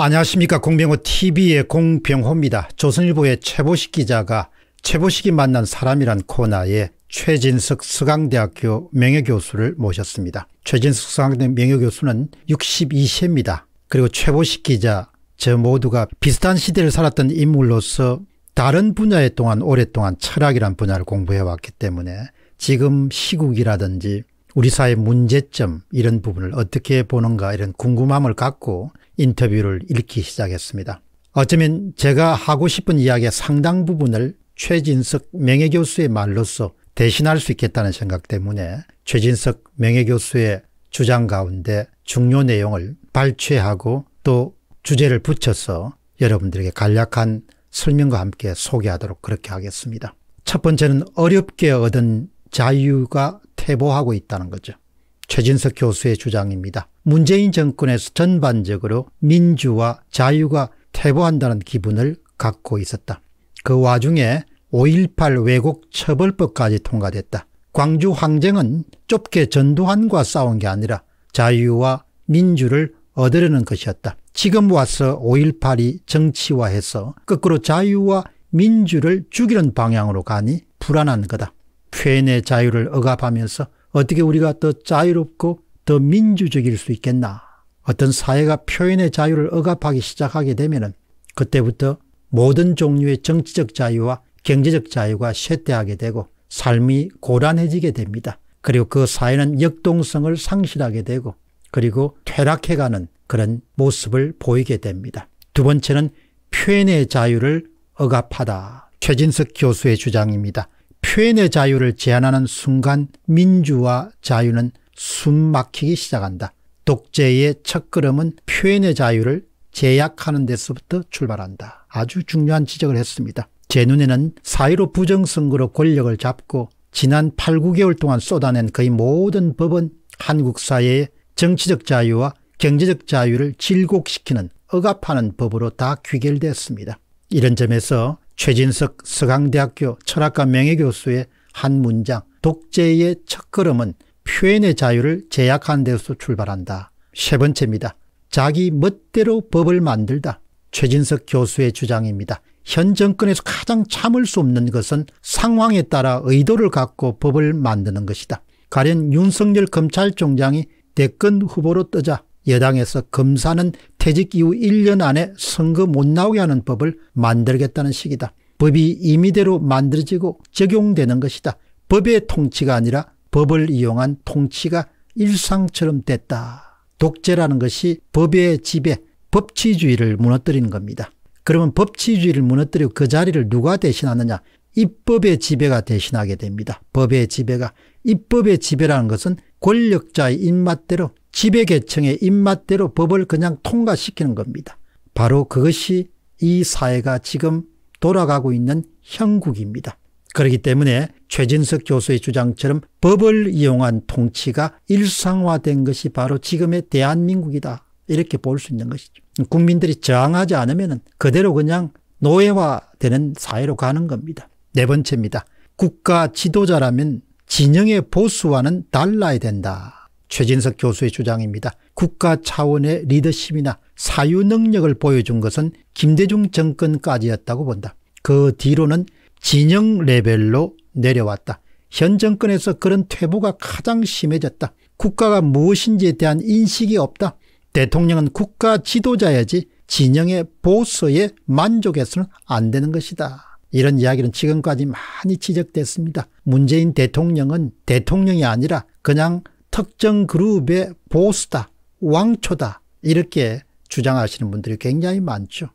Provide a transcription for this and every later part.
안녕하십니까 공병호 TV의 공병호입니다. 조선일보의 최보식 기자가 최보식이 만난 사람이란 코너에 최진석 서강대학교 명예교수를 모셨습니다. 최진석 서강대 명예교수는 62세입니다. 그리고 최보식 기자 저 모두가 비슷한 시대를 살았던 인물로서 다른 분야에 동안 오랫동안 철학이란 분야를 공부해왔기 때문에 지금 시국이라든지 우리 사회 문제점 이런 부분을 어떻게 보는가 이런 궁금함을 갖고 인터뷰를 읽기 시작했습니다. 어쩌면 제가 하고 싶은 이야기의 상당 부분을 최진석 명예교수의 말로서 대신할 수 있겠다는 생각 때문에 최진석 명예교수의 주장 가운데 중요 내용을 발췌하고 또 주제를 붙여서 여러분들에게 간략한 설명과 함께 소개하도록 그렇게 하겠습니다. 첫 번째는 어렵게 얻은 자유가 퇴보하고 있다는 거죠. 최진석 교수의 주장입니다. 문재인 정권에서 전반적으로 민주와 자유가 퇴보한다는 기분을 갖고 있었다. 그 와중에 5.18 왜곡 처벌법까지 통과됐다. 광주 항쟁은 좁게 전두환과 싸운 게 아니라 자유와 민주를 얻으려는 것이었다. 지금 와서 5.18이 정치화해서 거꾸로 자유와 민주를 죽이는 방향으로 가니 불안한 거다. 표현의 자유를 억압하면서 어떻게 우리가 더 자유롭고 더 민주적일 수 있겠나. 어떤 사회가 표현의 자유를 억압하기 시작하게 되면 그때부터 모든 종류의 정치적 자유와 경제적 자유가 쇠퇴하게 되고 삶이 고란해지게 됩니다. 그리고 그 사회는 역동성을 상실하게 되고 그리고 퇴락해가는 그런 모습을 보이게 됩니다. 두 번째는 표현의 자유를 억압하다. 최진석 교수의 주장입니다. 표현의 자유를 제한하는 순간 민주와 자유는 숨막히기 시작한다. 독재의 첫걸음은 표현의 자유를 제약하는 데서부터 출발한다. 아주 중요한 지적을 했습니다. 제 눈에는 사이로 부정선거로 권력을 잡고 지난 8, 9개월 동안 쏟아낸 거의 모든 법은 한국 사회의 정치적 자유와 경제적 자유를 질곡시키는 억압하는 법으로 다 귀결됐습니다. 이런 점에서 최진석 서강대학교 철학과 명예교수의 한 문장 독재의 첫걸음은 표현의 자유를 제약한는 데서 출발한다. 세 번째입니다. 자기 멋대로 법을 만들다. 최진석 교수의 주장입니다. 현 정권에서 가장 참을 수 없는 것은 상황에 따라 의도를 갖고 법을 만드는 것이다. 가련 윤석열 검찰총장이 대권 후보로 뜨자 여당에서 검사는 퇴직 이후 1년 안에 선거 못 나오게 하는 법을 만들겠다는 식이다. 법이 임의대로 만들어지고 적용되는 것이다. 법의 통치가 아니라 법을 이용한 통치가 일상처럼 됐다. 독재라는 것이 법의 지배, 법치주의를 무너뜨리는 겁니다. 그러면 법치주의를 무너뜨리고 그 자리를 누가 대신하느냐? 입법의 지배가 대신하게 됩니다. 법의 지배가. 입법의 지배라는 것은 권력자의 입맛대로 지배계층의 입맛대로 법을 그냥 통과시키는 겁니다. 바로 그것이 이 사회가 지금 돌아가고 있는 형국입니다. 그렇기 때문에 최진석 교수의 주장처럼 법을 이용한 통치가 일상화된 것이 바로 지금의 대한민국이다. 이렇게 볼 수 있는 것이죠. 국민들이 저항하지 않으면 그대로 그냥 노예화되는 사회로 가는 겁니다. 네 번째입니다. 국가 지도자라면 진영의 보수와는 달라야 된다. 최진석 교수의 주장입니다. 국가 차원의 리더십이나 사유 능력을 보여준 것은 김대중 정권까지였다고 본다. 그 뒤로는 진영 레벨로 내려왔다. 현 정권에서 그런 퇴보가 가장 심해졌다. 국가가 무엇인지에 대한 인식이 없다. 대통령은 국가 지도자야지 진영의 보수에 만족해서는 안 되는 것이다. 이런 이야기는 지금까지 많이 지적됐습니다. 문재인 대통령은 대통령이 아니라 그냥 특정 그룹의 보스다 왕초다 이렇게 주장하시는 분들이 굉장히 많죠.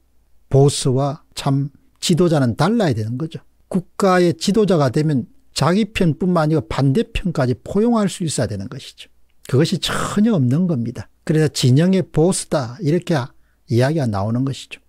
보스와 참 지도자는 달라야 되는 거죠. 국가의 지도자가 되면 자기 편뿐만 아니고 반대편까지 포용할 수 있어야 되는 것이죠. 그것이 전혀 없는 겁니다. 그래서 진영의 보스다 이렇게 이야기가 나오는 것이죠.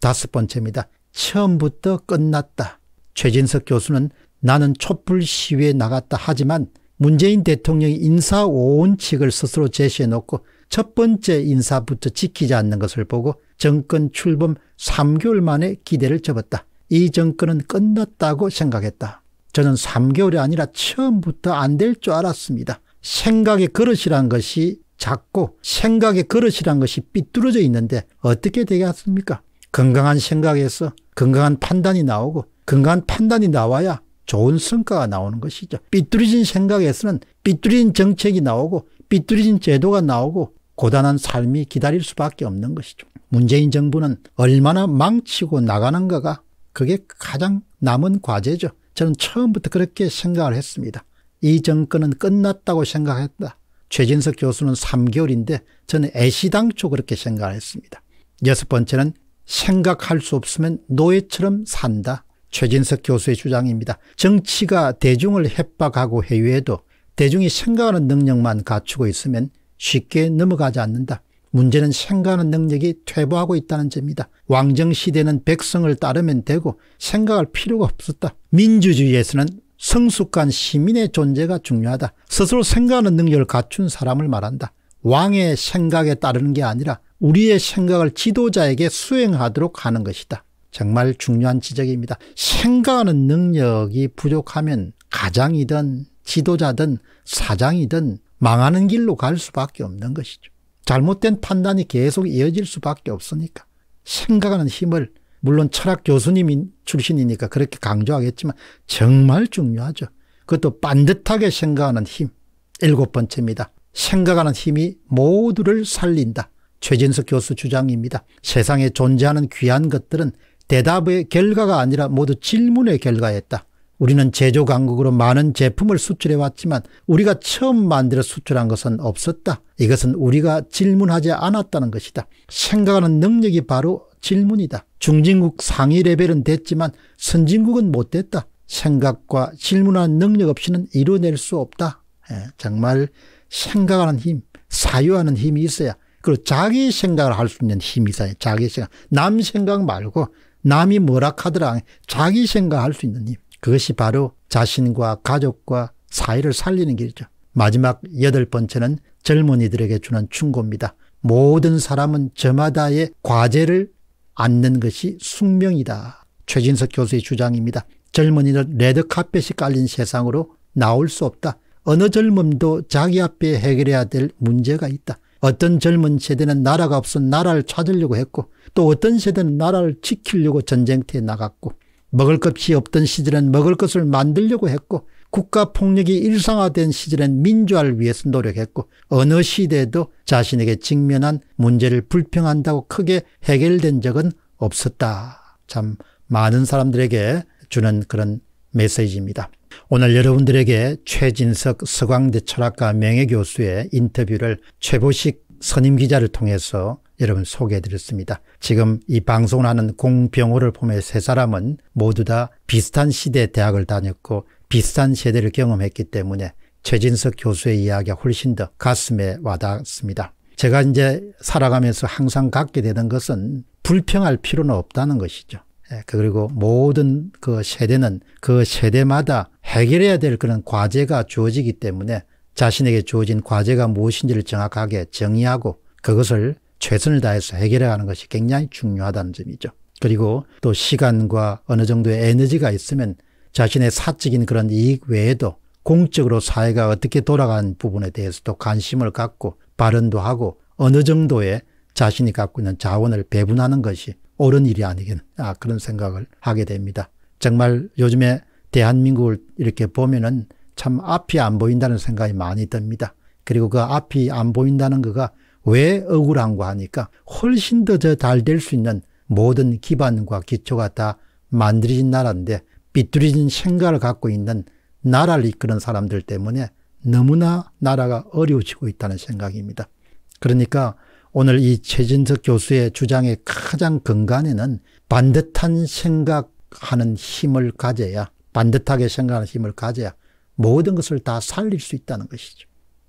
다섯 번째입니다. 처음부터 끝났다. 최진석 교수는 나는 촛불 시위에 나갔다 하지만 문재인 대통령이 인사 5원칙을 스스로 제시해놓고 첫 번째 인사부터 지키지 않는 것을 보고 정권 출범 3개월 만에 기대를 접었다. 이 정권은 끝났다고 생각했다. 저는 3개월이 아니라 처음부터 안 될 줄 알았습니다. 생각의 그릇이란 것이 작고 생각의 그릇이란 것이 삐뚤어져 있는데 어떻게 되겠습니까? 건강한 생각에서 건강한 판단이 나오고 건강한 판단이 나와야 좋은 성과가 나오는 것이죠. 삐뚤어진 생각에서는 삐뚤어진 정책이 나오고 삐뚤어진 제도가 나오고 고단한 삶이 기다릴 수밖에 없는 것이죠. 문재인 정부는 얼마나 망치고 나가는가가 그게 가장 남은 과제죠. 저는 처음부터 그렇게 생각을 했습니다. 이 정권은 끝났다고 생각했다. 최진석 교수는 3개월인데 저는 애시당초 그렇게 생각을 했습니다. 여섯 번째는 생각할 수 없으면 노예처럼 산다. 최진석 교수의 주장입니다. 정치가 대중을 협박하고 해유해도 대중이 생각하는 능력만 갖추고 있으면 쉽게 넘어가지 않는다. 문제는 생각하는 능력이 퇴보하고 있다는 점이다. 왕정시대는 백성을 따르면 되고 생각할 필요가 없었다. 민주주의에서는 성숙한 시민의 존재가 중요하다. 스스로 생각하는 능력을 갖춘 사람을 말한다. 왕의 생각에 따르는 게 아니라 우리의 생각을 지도자에게 수행하도록 하는 것이다. 정말 중요한 지적입니다. 생각하는 능력이 부족하면 가장이든 지도자든 사장이든 망하는 길로 갈 수밖에 없는 것이죠. 잘못된 판단이 계속 이어질 수밖에 없으니까 생각하는 힘을 물론 철학 교수님 출신이니까 그렇게 강조하겠지만 정말 중요하죠. 그것도 반듯하게 생각하는 힘. 일곱 번째입니다. 생각하는 힘이 모두를 살린다. 최진석 교수 주장입니다. 세상에 존재하는 귀한 것들은 대답의 결과가 아니라 모두 질문의 결과였다. 우리는 제조 강국으로 많은 제품을 수출해 왔지만 우리가 처음 만들어 수출한 것은 없었다. 이것은 우리가 질문하지 않았다는 것이다. 생각하는 능력이 바로 질문이다. 중진국 상위 레벨은 됐지만 선진국은 못 됐다. 생각과 질문하는 능력 없이는 이뤄낼 수 없다. 예, 정말 생각하는 힘, 사유하는 힘이 있어야 그리고 자기 생각을 할 수 있는 힘이 있어야 자기 생각. 남 생각 말고 남이 뭐라 카더라 자기 생각할 수 있는 힘. 그것이 바로 자신과 가족과 사회를 살리는 길이죠. 마지막 여덟 번째는 젊은이들에게 주는 충고입니다. 모든 사람은 저마다의 과제를 안는 것이 숙명이다. 최진석 교수의 주장입니다. 젊은이는 레드카펫이 깔린 세상으로 나올 수 없다. 어느 젊음도 자기 앞에 해결해야 될 문제가 있다. 어떤 젊은 세대는 나라가 없은 나라를 찾으려고 했고 또 어떤 세대는 나라를 지키려고 전쟁터에 나갔고 먹을 것이 없던 시절엔 먹을 것을 만들려고 했고 국가폭력이 일상화된 시절엔 민주화를 위해서 노력했고 어느 시대에도 자신에게 직면한 문제를 불평한다고 크게 해결된 적은 없었다. 참 많은 사람들에게 주는 그런 메시지입니다. 오늘 여러분들에게 최진석 서광대 철학과 명예교수의 인터뷰를 최보식 선임 기자를 통해서 여러분 소개해드렸습니다. 지금 이 방송을 하는 공병호를 포함세 사람은 모두 다 비슷한 시대 대학을 다녔고 비슷한 세대를 경험했기 때문에 최진석 교수의 이야기가 훨씬 더 가슴에 와닿습니다. 제가 이제 살아가면서 항상 갖게 되는 것은 불평할 필요는 없다는 것이죠. 예, 그리고 모든 그 세대는 그 세대마다 해결해야 될 그런 과제가 주어지기 때문에 자신에게 주어진 과제가 무엇인지를 정확하게 정의하고 그것을 최선을 다해서 해결해가는 것이 굉장히 중요하다는 점이죠. 그리고 또 시간과 어느 정도의 에너지가 있으면 자신의 사적인 그런 이익 외에도 공적으로 사회가 어떻게 돌아가는 부분에 대해서도 관심을 갖고 발언도 하고 어느 정도의 자신이 갖고 있는 자원을 배분하는 것이 옳은 일이 아니겠나 그런 생각을 하게 됩니다. 정말 요즘에 대한민국을 이렇게 보면은 참 앞이 안 보인다는 생각이 많이 듭니다. 그리고 그 앞이 안 보인다는 거가 왜 억울한가 하니까 훨씬 더 잘 될 수 있는 모든 기반과 기초가 다 만들어진 나라인데 비뚤어진 생각을 갖고 있는 나라를 이끄는 사람들 때문에 너무나 나라가 어려워지고 있다는 생각입니다. 그러니까 오늘 이 최진석 교수의 주장의 가장 근간에는 반듯한 생각하는 힘을 가져야 반듯하게 생각하는 힘을 가져야 모든 것을 다 살릴 수 있다는 것이죠.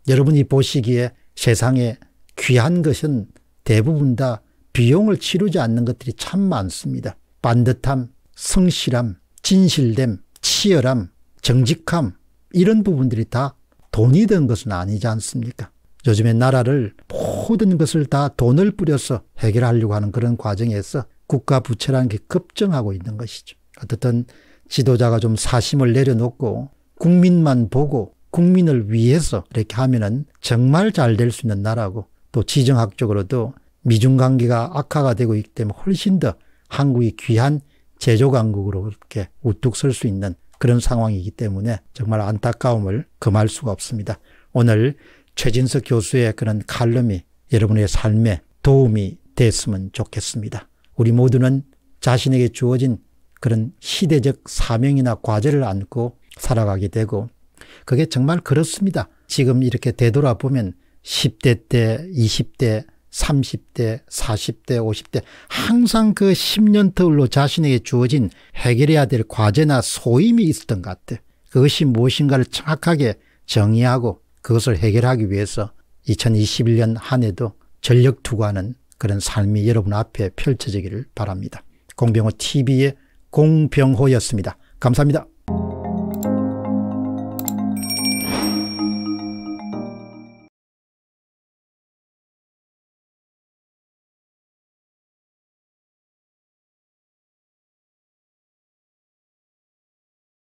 여러분이 보시기에 세상에 귀한 것은 대부분 다 비용을 치르지 않는 것들이 참 많습니다. 반듯함, 성실함, 진실됨, 치열함, 정직함 이런 부분들이 다 돈이 든 것은 아니지 않습니까? 요즘에 나라를 모든 것을 다 돈을 뿌려서 해결하려고 하는 그런 과정에서 국가 부채라는 게 급증하고 있는 것이죠. 어떻든 지도자가 좀 사심을 내려놓고 국민만 보고 국민을 위해서 이렇게 하면은 정말 잘 될 수 있는 나라고 또 지정학적으로도 미중 관계가 악화가 되고 있기 때문에 훨씬 더 한국이 귀한 제조 강국으로 이렇게 우뚝 설 수 있는 그런 상황이기 때문에 정말 안타까움을 금할 수가 없습니다. 오늘 최진석 교수의 그런 칼럼이 여러분의 삶에 도움이 됐으면 좋겠습니다. 우리 모두는 자신에게 주어진 그런 시대적 사명이나 과제를 안고 살아가게 되고 그게 정말 그렇습니다. 지금 이렇게 되돌아보면 10대 때, 20대, 30대, 40대, 50대 항상 그 10년 터울로 자신에게 주어진 해결해야 될 과제나 소임이 있었던 것 같아요. 그것이 무엇인가를 정확하게 정의하고 그것을 해결하기 위해서 2021년 한 해도 전력 투구하는 그런 삶이 여러분 앞에 펼쳐지기를 바랍니다. 공병호 TV의 공병호였습니다. 감사합니다.